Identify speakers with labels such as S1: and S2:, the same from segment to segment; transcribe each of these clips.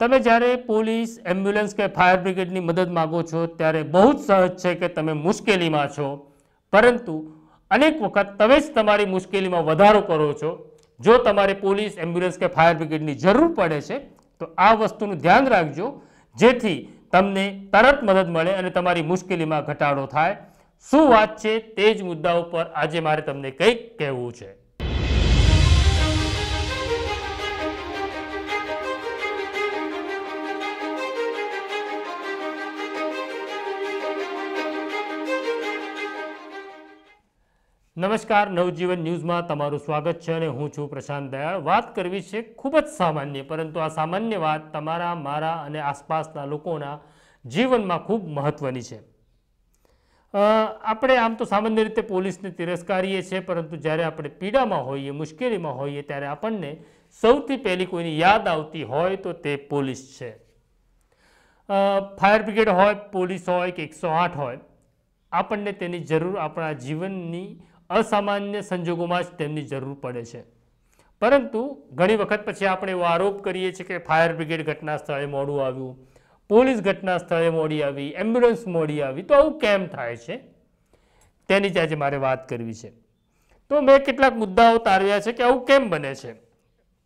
S1: તમે જ્યારે police ambulance કે ફાયર બ્રિગેડની મદદ માગો છો ત્યારે બહુ જ સહજ છે કે તમે મુશ્કેલીમાં છો પરંતુ અનેક વખત તમે જ તમારી મુશ્કેલીમાં વધારો કરો છો જો તમારે પોલીસ એમ્બ્યુલન્સ કે ફાયર બ્રિગેડની જરૂર પડે છે તો આ વસ્તુનું ધ્યાન રાખજો જેથી તમને તરત મદદ મળે અને તમારી મુશ્કેલીમાં ઘટાડો થાય શું વાત છે તે જ મુદ્દા ઉપર આજે મારે તમને કંઈક કહેવું છે નમસ્કાર નવજીવન ન્યૂઝમાં તમારું સ્વાગત છે અને હું છું પ્રશાંત દયાળ વાત કરવી છે ખૂબ જ સામાન્ય પરંતુ આ સામાન્ય વાત તમારા મારા અને આસપાસના લોકોના જીવનમાં ખૂબ મહત્ત્વની છે આપણે આમ તો સામાન્ય રીતે પોલીસને તિરસ્કારીએ છીએ પરંતુ જ્યારે આપણે પીડામાં હોઈએ મુશ્કેલીમાં હોઈએ ત્યારે આપણને સૌથી પહેલી કોઈની યાદ આવતી હોય તો તે પોલીસ છે ફાયર બ્રિગેડ હોય પોલીસ હોય કે એકસો આઠ હોય આપણને તેની જરૂર આપણા જીવનની અસામાન્ય સંજોગોમાં જ તેમની જરૂર પડે છે પરંતુ ઘણી વખત પછી આપણે એવો આરોપ કરીએ છીએ કે ફાયર બ્રિગેડ ઘટના સ્થળે મોડું આવ્યું પોલીસ ઘટના સ્થળે મોડી આવી એમ્બ્યુલન્સ મોડી આવી તો આવું કેમ થાય છે તેની જ આજે મારે વાત કરવી છે તો મેં કેટલાક મુદ્દાઓ તારવ્યા છે કે આવું કેમ બને છે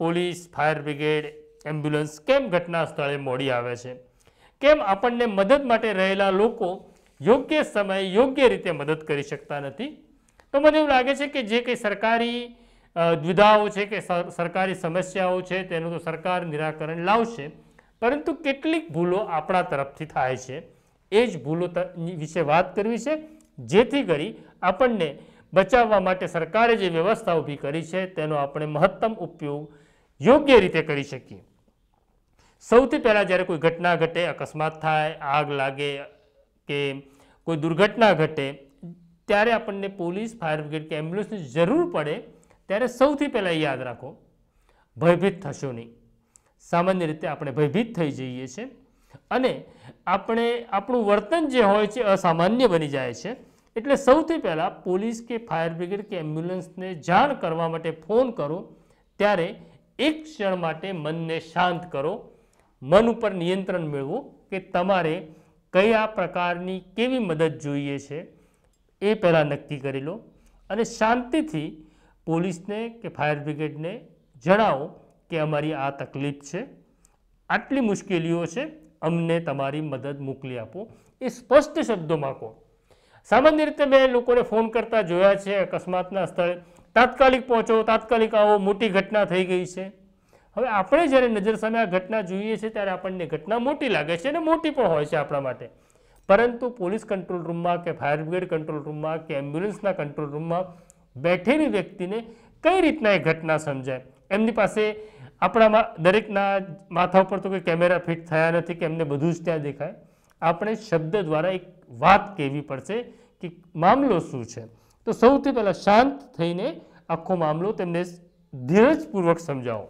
S1: પોલીસ ફાયર બ્રિગેડ એમ્બ્યુલન્સ કેમ ઘટના સ્થળે મોડી આવે છે કેમ આપણને મદદ માટે રહેલા લોકો યોગ્ય સમયે યોગ્ય રીતે મદદ કરી શકતા નથી તો મને એવું લાગે છે કે જે કંઈ સરકારી દ્વિધાઓ છે કે સરકારી સમસ્યાઓ છે તેનું તો સરકાર નિરાકરણ લાવશે પરંતુ કેટલીક ભૂલો આપણા તરફથી થાય છે એ જ ભૂલો વિશે વાત કરવી છે જેથી કરી આપણને બચાવવા માટે સરકારે જે વ્યવસ્થા ઊભી કરી છે તેનો આપણે મહત્તમ ઉપયોગ યોગ્ય રીતે કરી શકીએ સૌથી પહેલાં જ્યારે કોઈ ઘટના ઘટે અકસ્માત થાય આગ લાગે કે કોઈ દુર્ઘટના ઘટે ત્યારે આપણને પોલીસ ફાયર બ્રિગેડ કે એમ્બ્યુલન્સની જરૂર પડે ત્યારે સૌથી પહેલાં યાદ રાખો ભયભીત થશો નહીં સામાન્ય રીતે આપણે ભયભીત થઈ જઈએ છીએ અને આપણે આપણું વર્તન જે હોય છે અસામાન્ય બની જાય છે એટલે સૌથી પહેલાં પોલીસ કે ફાયર બ્રિગેડ કે એમ્બ્યુલન્સને જાણ કરવા માટે ફોન કરો ત્યારે એક ક્ષણ માટે મનને શાંત કરો મન ઉપર નિયંત્રણ મેળવો કે તમારે કયા પ્રકારની કેવી મદદ જોઈએ છે એ પહેલાં નક્કી કરી લો અને શાંતિથી પોલીસને કે ફાયર બ્રિગેડને જણાવો કે અમારી આ તકલીફ છે આટલી મુશ્કેલીઓ છે અમને તમારી મદદ મોકલી આપો એ સ્પષ્ટ શબ્દોમાં કહો સામાન્ય રીતે મેં લોકોને ફોન કરતા જોયા છે અકસ્માતના સ્થળે તાત્કાલિક પહોંચો તાત્કાલિક આવો મોટી ઘટના થઈ ગઈ છે હવે આપણે જ્યારે નજર સામે આ ઘટના જોઈએ છીએ ત્યારે આપણને ઘટના મોટી લાગે છે અને મોટી પણ હોય છે આપણા માટે પરંતુ પોલીસ કંટ્રોલ રૂમમાં કે ફાયર બ્રિગેડ કંટ્રોલ રૂમમાં કે એમ્બ્યુલન્સના કંટ્રોલ રૂમમાં બેઠેલી વ્યક્તિને કઈ રીતના એ ઘટના સમજાય એમની પાસે આપણામાં દરેકના માથા ઉપર તો કોઈ કેમેરા ફિટ થયા નથી કે એમને બધું જ ત્યાં દેખાય આપણે શબ્દ દ્વારા એક વાત કહેવી પડશે કે મામલો શું છે તો સૌથી પહેલાં શાંત થઈને આખો મામલો તેમને ધીરજપૂર્વક સમજાવો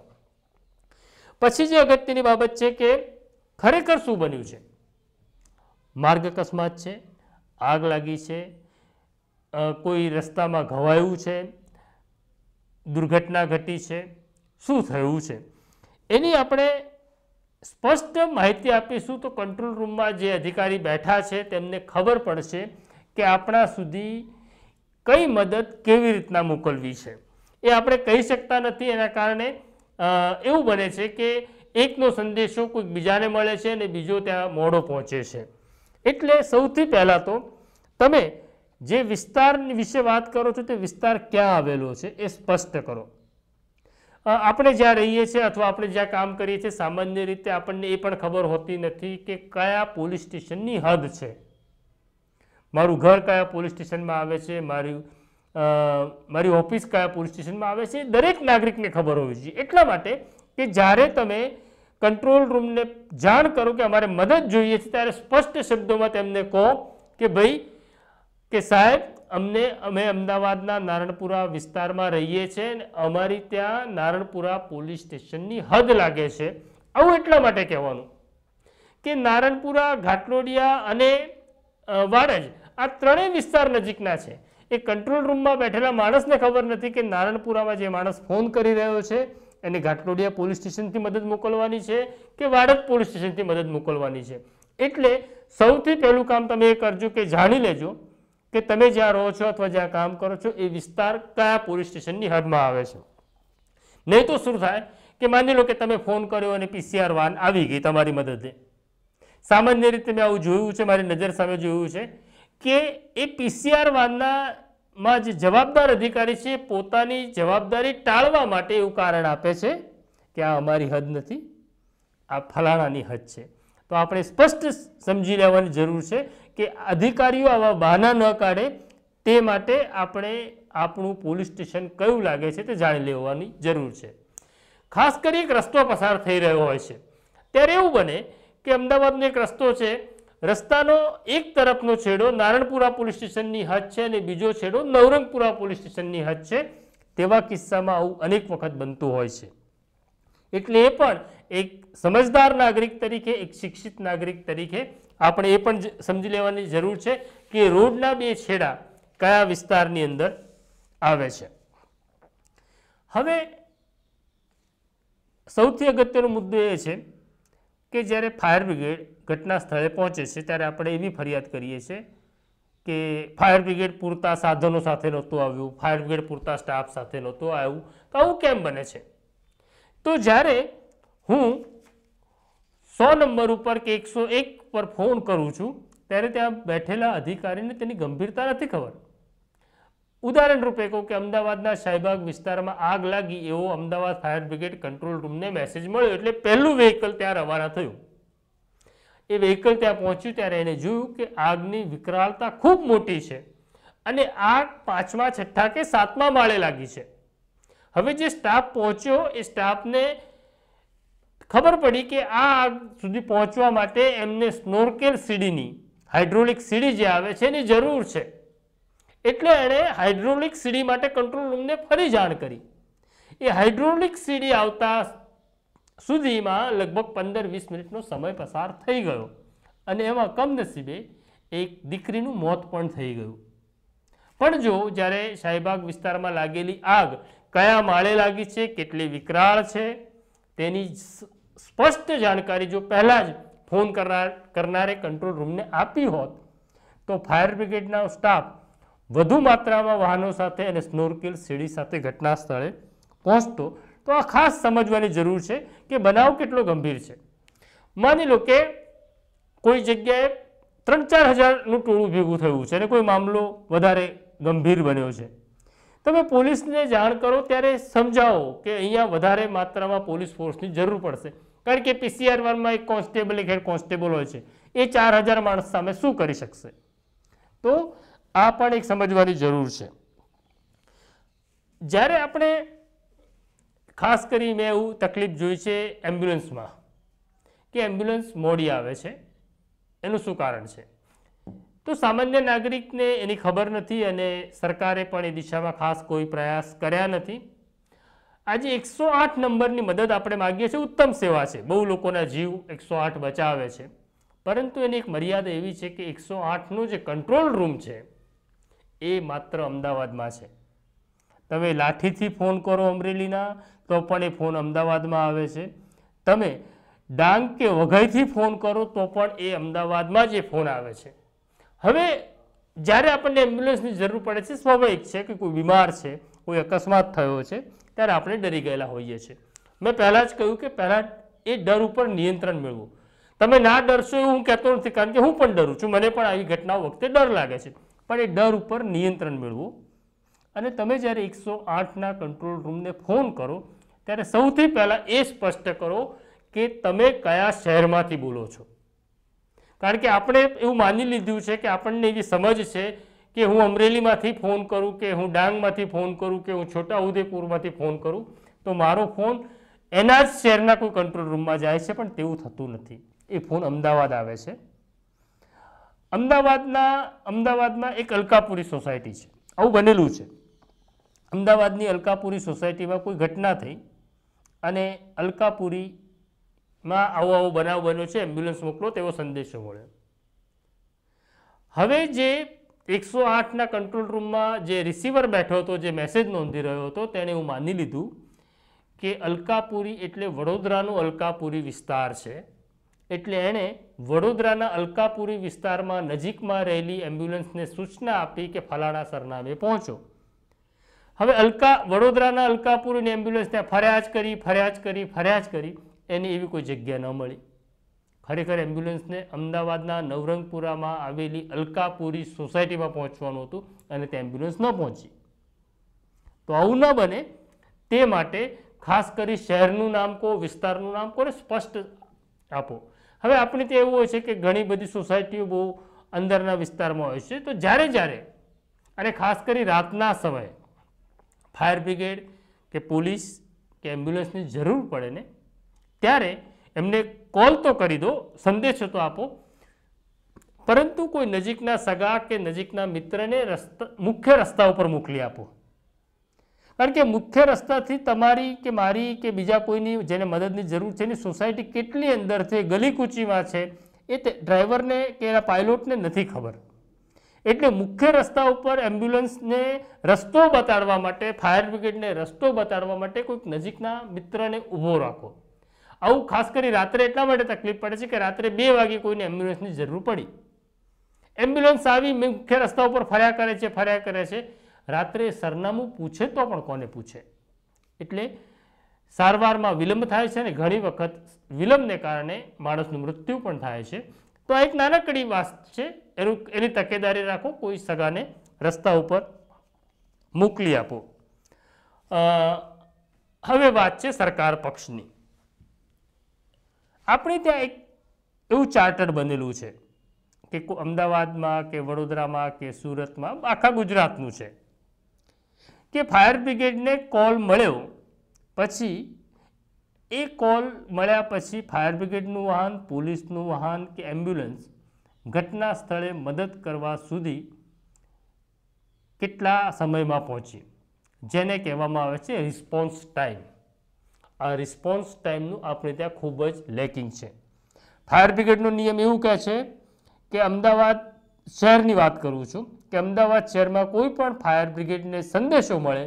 S1: પછી જે અગત્યની બાબત છે કે ખરેખર શું બન્યું છે માર્ગ અકસ્માત છે આગ લાગી છે કોઈ રસ્તામાં ઘવાયું છે દુર્ઘટના ઘટી છે શું થયું છે એની આપણે સ્પષ્ટ માહિતી આપીશું તો કંટ્રોલ રૂમમાં જે અધિકારી બેઠા છે તેમને ખબર પડશે કે આપણા સુધી કઈ મદદ કેવી રીતના મોકલવી છે એ આપણે કહી શકતા નથી એના કારણે એવું બને છે કે એકનો સંદેશો કોઈક બીજાને મળે છે અને બીજો ત્યાં મોડો પહોંચે છે એટલે સૌથી પહેલાં તો તમે જે વિસ્તાર વિશે વાત કરો છો તે વિસ્તાર ક્યાં આવેલો છે એ સ્પષ્ટ કરો આપણે જ્યાં રહીએ છીએ અથવા આપણે જ્યાં કામ કરીએ છીએ સામાન્ય રીતે આપણને એ પણ ખબર હોતી નથી કે કયા પોલીસ સ્ટેશનની હદ છે મારું ઘર કયા પોલીસ સ્ટેશનમાં આવે છે મારી મારી ઓફિસ કયા પોલીસ સ્ટેશનમાં આવે છે દરેક નાગરિકને ખબર હોવી જોઈએ એટલા માટે કે જ્યારે તમે કંટ્રોલ રૂમને જાણ કરો કે અમારે મદદ જોઈએ છે ત્યારે સ્પષ્ટ શબ્દોમાં તેમને કહો કે ભાઈ કે સાહેબ અમને અમે અમદાવાદના નારણપુરા વિસ્તારમાં રહીએ છીએ અને અમારી ત્યાં નારણપુરા પોલીસ સ્ટેશનની હદ લાગે છે આવું એટલા માટે કહેવાનું કે નારણપુરા ઘાટલોડિયા અને વાડજ આ ત્રણેય વિસ્તાર નજીકના છે એ કંટ્રોલ રૂમમાં બેઠેલા માણસને ખબર નથી કે નારણપુરામાં જે માણસ ફોન કરી રહ્યો છે એને ઘાટલોડિયા પોલીસ સ્ટેશનથી મદદ મોકલવાની છે કે વાડજ પોલીસ સ્ટેશનથી મદદ મોકલવાની છે એટલે સૌથી પહેલું કામ તમે એ કરજો કે જાણી લેજો કે તમે જ્યાં રહો છો અથવા જ્યાં કામ કરો છો એ વિસ્તાર કયા પોલીસ સ્ટેશનની હદમાં આવે છે નહીં તો શું થાય કે માની લો કે તમે ફોન કર્યો અને પીસીઆર વાન આવી ગઈ તમારી મદદે સામાન્ય રીતે મેં આવું જોયું છે મારી નજર સામે જોયું છે કે એ પીસીઆર વાનના માં જે જવાબદાર અધિકારી છે પોતાની જવાબદારી ટાળવા માટે એવું કારણ આપે છે કે આ અમારી હદ નથી આ ફલાણાની હદ છે તો આપણે સ્પષ્ટ સમજી લેવાની જરૂર છે કે અધિકારીઓ આવા બહાના ન કાઢે તે માટે આપણે આપણું પોલીસ સ્ટેશન કયું લાગે છે તે જાણી લેવાની જરૂર છે ખાસ કરી એક રસ્તો પસાર થઈ રહ્યો હોય છે ત્યારે એવું બને કે અમદાવાદનો એક રસ્તો છે રસ્તાનો એક તરફનો છેડો નારણપુરા પોલીસ સ્ટેશનની હદ છે અને બીજો છેડો નવરંગપુરા પોલીસ સ્ટેશનની હદ છે તેવા કિસ્સામાં આવું અનેક વખત બનતું હોય છે એટલે એ પણ એક સમજદાર નાગરિક તરીકે એક શિક્ષિત નાગરિક તરીકે આપણે એ પણ સમજી લેવાની જરૂર છે કે રોડના બે છેડા કયા વિસ્તારની અંદર આવે છે હવે સૌથી અગત્યનો મુદ્દો એ છે કે જ્યારે ફાયર બ્રિગેડ ઘટના સ્થળે પહોંચે છે ત્યારે આપણે એવી ફરિયાદ કરીએ છીએ કે ફાયર બ્રિગેડ પૂરતા સાધનો સાથે નહોતું આવ્યું ફાયર બ્રિગેડ પૂરતા સ્ટાફ સાથે નહોતું આવ્યું તો આવું કેમ બને છે તો જ્યારે હું સો નંબર ઉપર કે એકસો એક પર ફોન કરું છું ત્યારે ત્યાં બેઠેલા અધિકારીને તેની ગંભીરતા નથી ખબર ઉદાહરણ રૂપે કહું કે અમદાવાદના શાહીબાગ વિસ્તારમાં આગ લાગી એવો અમદાવાદ ફાયર બ્રિગેડ કંટ્રોલ રૂમને મેસેજ મળ્યો એટલે પહેલું વ્હીકલ ત્યાં રવાના થયું એ વ્હીકલ ત્યાં પહોંચ્યું ત્યારે એને જોયું કે આગની વિકરાળતા ખૂબ મોટી છે અને આગ પાંચમા છઠ્ઠા કે સાતમા માળે લાગી છે હવે જે સ્ટાફ પહોંચ્યો એ સ્ટાફને ખબર પડી કે આ આગ સુધી પહોંચવા માટે એમને સ્નોરકેલ સીડીની હાઇડ્રોલિક સીડી જે આવે છે એની જરૂર છે એટલે એણે હાઇડ્રોલિક સીડી માટે કંટ્રોલ રૂમને ફરી જાણ કરી એ હાઇડ્રોલિક સીડી આવતા સુધીમાં લગભગ પંદર વીસ મિનિટનો સમય પસાર થઈ ગયો અને એમાં કમનસીબે એક દીકરીનું મોત પણ થઈ ગયું પણ જો જ્યારે શાહીબાગ વિસ્તારમાં લાગેલી આગ કયા માળે લાગી છે કેટલી વિકરાળ છે તેની સ્પષ્ટ જાણકારી જો પહેલાં જ ફોન કરનાર કરનારે કંટ્રોલ રૂમને આપી હોત તો ફાયર બ્રિગેડના સ્ટાફ વધુ માત્રામાં વાહનો સાથે અને સ્નોરકિલ સીડી સાથે ઘટના સ્થળે પહોંચતો તો આ ખાસ સમજવાની જરૂર છે કે બનાવ કેટલો ગંભીર છે માની લો કે કોઈ જગ્યાએ ત્રણ ચાર હજારનું ટોળું ભેગું થયું છે અને કોઈ મામલો વધારે ગંભીર બન્યો છે તમે પોલીસને જાણ કરો ત્યારે સમજાવો કે અહીંયા વધારે માત્રામાં પોલીસ ફોર્સની જરૂર પડશે કારણ કે પીસીઆર વનમાં એક કોન્સ્ટેબલ એક હેડ કોન્સ્ટેબલ હોય છે એ ચાર હજાર માણસ સામે શું કરી શકશે તો આ પણ એક સમજવાની જરૂર છે જ્યારે આપણે ખાસ કરી મેં એવું તકલીફ જોઈ છે એમ્બ્યુલન્સમાં કે એમ્બ્યુલન્સ મોડી આવે છે એનું શું કારણ છે તો સામાન્ય નાગરિકને એની ખબર નથી અને સરકારે પણ એ દિશામાં ખાસ કોઈ પ્રયાસ કર્યા નથી આજે એકસો આઠ નંબરની મદદ આપણે માગીએ છીએ ઉત્તમ સેવા છે બહુ લોકોના જીવ એકસો આઠ બચાવે છે પરંતુ એની એક મર્યાદા એવી છે કે એકસો આઠનો જે કંટ્રોલ રૂમ છે એ માત્ર અમદાવાદમાં છે તમે લાઠીથી ફોન કરો અમરેલીના તો પણ એ ફોન અમદાવાદમાં આવે છે તમે ડાંગ કે વઘઈથી ફોન કરો તો પણ એ અમદાવાદમાં જ એ ફોન આવે છે હવે જ્યારે આપણને એમ્બ્યુલન્સની જરૂર પડે છે સ્વાભાવિક છે કે કોઈ બીમાર છે કોઈ અકસ્માત થયો છે ત્યારે આપણે ડરી ગયેલા હોઈએ છીએ મેં પહેલાં જ કહ્યું કે પહેલાં એ ડર ઉપર નિયંત્રણ મેળવું તમે ના ડરશો એવું હું કહેતો નથી કારણ કે હું પણ ડરું છું મને પણ આવી ઘટનાઓ વખતે ડર લાગે છે પણ એ ડર ઉપર નિયંત્રણ મેળવવું અને તમે જ્યારે એકસો આઠના કંટ્રોલ રૂમને ફોન કરો ત્યારે સૌથી પહેલાં એ સ્પષ્ટ કરો કે તમે કયા શહેરમાંથી બોલો છો કારણ કે આપણે એવું માની લીધું છે કે આપણને જે સમજ છે કે હું અમરેલીમાંથી ફોન કરું કે હું ડાંગમાંથી ફોન કરું કે હું છોટાઉદેપુરમાંથી ફોન કરું તો મારો ફોન એના જ શહેરના કોઈ કંટ્રોલ રૂમમાં જાય છે પણ તેવું થતું નથી એ ફોન અમદાવાદ આવે છે અમદાવાદના અમદાવાદમાં એક અલકાપુરી સોસાયટી છે આવું બનેલું છે અમદાવાદની અલકાપુરી સોસાયટીમાં કોઈ ઘટના થઈ અને અલકાપુરીમાં આવો આવો બનાવ બન્યો છે એમ્બ્યુલન્સ મોકલો તેવો સંદેશો મળ્યો હવે જે એકસો આઠના કંટ્રોલ રૂમમાં જે રિસીવર બેઠો હતો જે મેસેજ નોંધી રહ્યો હતો તેણે હું માની લીધું કે અલકાપુરી એટલે વડોદરાનું અલકાપુરી વિસ્તાર છે એટલે એણે વડોદરાના અલકાપુરી વિસ્તારમાં નજીકમાં રહેલી એમ્બ્યુલન્સને સૂચના આપી કે ફલાણા સરનામે પહોંચો હવે અલકા વડોદરાના અલકાપુરની એમ્બ્યુલન્સ ત્યાં ફરિયાદ કરી ફરિયાદ કરી ફરિયાદ કરી એની એવી કોઈ જગ્યા ન મળી ખરેખર એમ્બ્યુલન્સને અમદાવાદના નવરંગપુરામાં આવેલી અલકાપુરી સોસાયટીમાં પહોંચવાનું હતું અને તે એમ્બ્યુલન્સ ન પહોંચી તો આવું ન બને તે માટે ખાસ કરી શહેરનું નામ કહો વિસ્તારનું નામ કહો સ્પષ્ટ આપો હવે આપણે ત્યાં એવું હોય છે કે ઘણી બધી સોસાયટીઓ બહુ અંદરના વિસ્તારમાં હોય છે તો જ્યારે જ્યારે અને ખાસ કરી રાતના સમયે ફાયર બ્રિગેડ કે પોલીસ કે એમ્બ્યુલન્સની જરૂર પડે ને ત્યારે એમને કોલ તો કરી દો સંદેશો તો આપો પરંતુ કોઈ નજીકના સગા કે નજીકના મિત્રને રસ્તા મુખ્ય રસ્તા ઉપર મોકલી આપો કારણ કે મુખ્ય રસ્તાથી તમારી કે મારી કે બીજા કોઈની જેને મદદની જરૂર છે એની સોસાયટી કેટલી અંદર છે ગલીકૂચીમાં છે એ ડ્રાઈવરને કે એના પાયલોટને નથી ખબર એટલે મુખ્ય રસ્તા ઉપર એમ્બ્યુલન્સને રસ્તો બતાડવા માટે ફાયર બ્રિગેડને રસ્તો બતાડવા માટે કોઈક નજીકના મિત્રને ઊભો રાખો આવું ખાસ કરી રાત્રે એટલા માટે તકલીફ પડે છે કે રાત્રે બે વાગે કોઈને એમ્બ્યુલન્સની જરૂર પડી એમ્બ્યુલન્સ આવી મુખ્ય રસ્તા ઉપર ફર્યા કરે છે ફર્યા કરે છે રાત્રે સરનામું પૂછે તો પણ કોને પૂછે એટલે સારવારમાં વિલંબ થાય છે અને ઘણી વખત વિલંબને કારણે માણસનું મૃત્યુ પણ થાય છે તો આ એક નાનકડી વાત છે એનું એની તકેદારી રાખો કોઈ સગાને રસ્તા ઉપર મોકલી આપો હવે વાત છે સરકાર પક્ષની આપણે ત્યાં એક એવું ચાર્ટર બનેલું છે કે અમદાવાદમાં કે વડોદરામાં કે સુરતમાં આખા ગુજરાતનું છે કે ફાયર બ્રિગેડને કોલ મળ્યો પછી એ કોલ મળ્યા પછી ફાયર બ્રિગેડનું વાહન પોલીસનું વાહન કે એમ્બ્યુલન્સ ઘટના સ્થળે મદદ કરવા સુધી કેટલા સમયમાં પહોંચી જેને કહેવામાં આવે છે રિસ્પોન્સ ટાઈમ આ રિસ્પોન્સ ટાઈમનું આપણે ત્યાં ખૂબ જ લેકિંગ છે ફાયર બ્રિગેડનો નિયમ એવું કહે છે કે અમદાવાદ શહેરની વાત કરું છું કે અમદાવાદ શહેરમાં કોઈ પણ ફાયર બ્રિગેડને સંદેશો મળે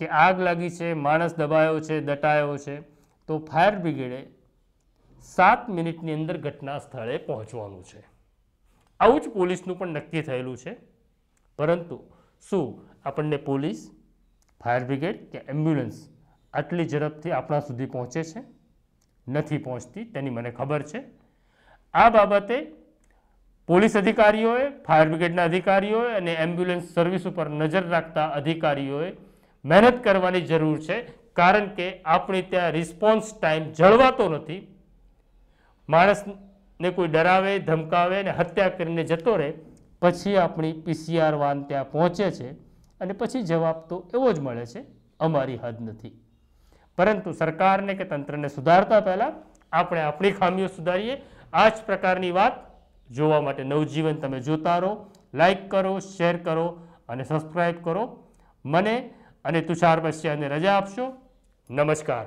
S1: કે આગ લાગી છે માણસ દબાયો છે દટાયો છે તો ફાયર બ્રિગેડે સાત મિનિટની અંદર ઘટના સ્થળે પહોંચવાનું છે આવું જ પોલીસનું પણ નક્કી થયેલું છે પરંતુ શું આપણને પોલીસ ફાયર બ્રિગેડ કે એમ્બ્યુલન્સ આટલી ઝડપથી આપણા સુધી પહોંચે છે નથી પહોંચતી તેની મને ખબર છે આ બાબતે પોલીસ અધિકારીઓએ ફાયર બ્રિગેડના અધિકારીઓએ અને એમ્બ્યુલન્સ સર્વિસ ઉપર નજર રાખતા અધિકારીઓએ મહેનત કરવાની જરૂર છે કારણ કે આપણે ત્યાં રિસ્પોન્સ ટાઈમ જળવાતો નથી માણસને કોઈ ડરાવે ધમકાવે અને હત્યા કરીને જતો રહે પછી આપણી પીસીઆર વાન ત્યાં પહોંચે છે અને પછી જવાબ તો એવો જ મળે છે અમારી હદ નથી પરંતુ સરકારને કે તંત્રને સુધારતા પહેલાં આપણે આપણી ખામીઓ સુધારીએ આ જ પ્રકારની વાત જોવા માટે નવજીવન તમે જોતા રહો લાઈક કરો શેર કરો અને સબસ્ક્રાઈબ કરો મને અને તુષાર બસ્યાને રજા આપશો નમસ્કાર